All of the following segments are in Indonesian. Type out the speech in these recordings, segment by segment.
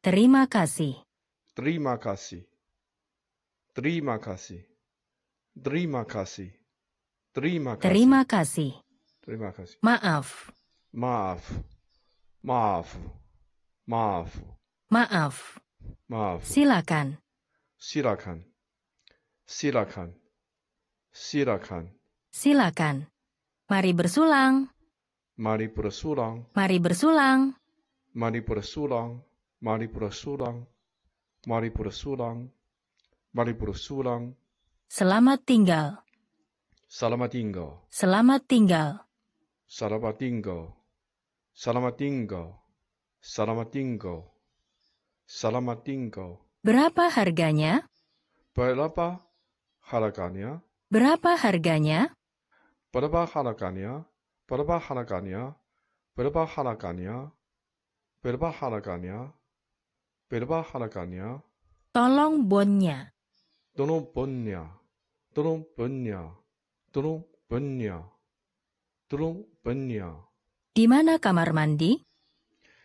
Terima kasih. Terima kasih. Terima kasih. Terima kasih. Terima kasih. Terima kasih. Terima kasih. Maaf. Maaf. Maaf. Maaf. Maaf. Maaf. Silakan. Silakan. Silakan. Silakan. Silakan. Mari bersulang. Mari bersulang. Mari bersulang. Mari bersulang. Mari bersulang, mari bersulang, mari bersulang. Selamat tinggal. Selamat tinggal. Selamat tinggal. Selamat tinggal. Selamat tinggal. Selamat tinggal. Selamat tinggal. Berapa harganya? Berapa harganya? Berapa harganya? Berapa harganya? Berapa harganya? Berapa harganya? Berapa harganya? berapa harganya? Tolong bonnya. Tolong bonnya. Tolong bonnya. Tolong bonnya. Tolong bonnya. Di mana kamar mandi?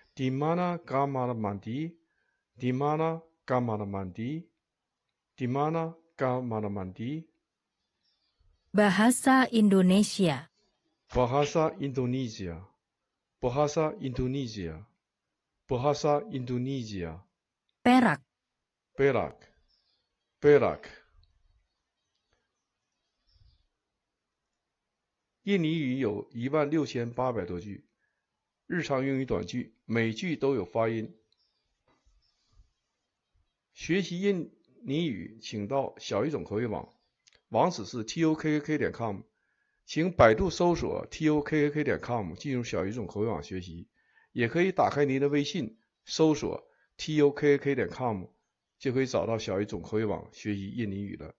Di mana kamar mandi? Di mana kamar mandi? Di mana kamar mandi? Bahasa Indonesia. Bahasa Indonesia. Bahasa Indonesia. Bahasa Indonesia. Perak，Perak，Perak。印尼语有一万六千八百多句，日常用语短句，每句都有发音。学习印尼语，请到小语种口语网，网址是 t o k k 点 c o m 请百度搜索 t o k k 点 c o m 进入小语种口语网学习，也可以打开您的微信搜索。tukak 点 com 就可以找到小鱼总口语网学习印尼语的。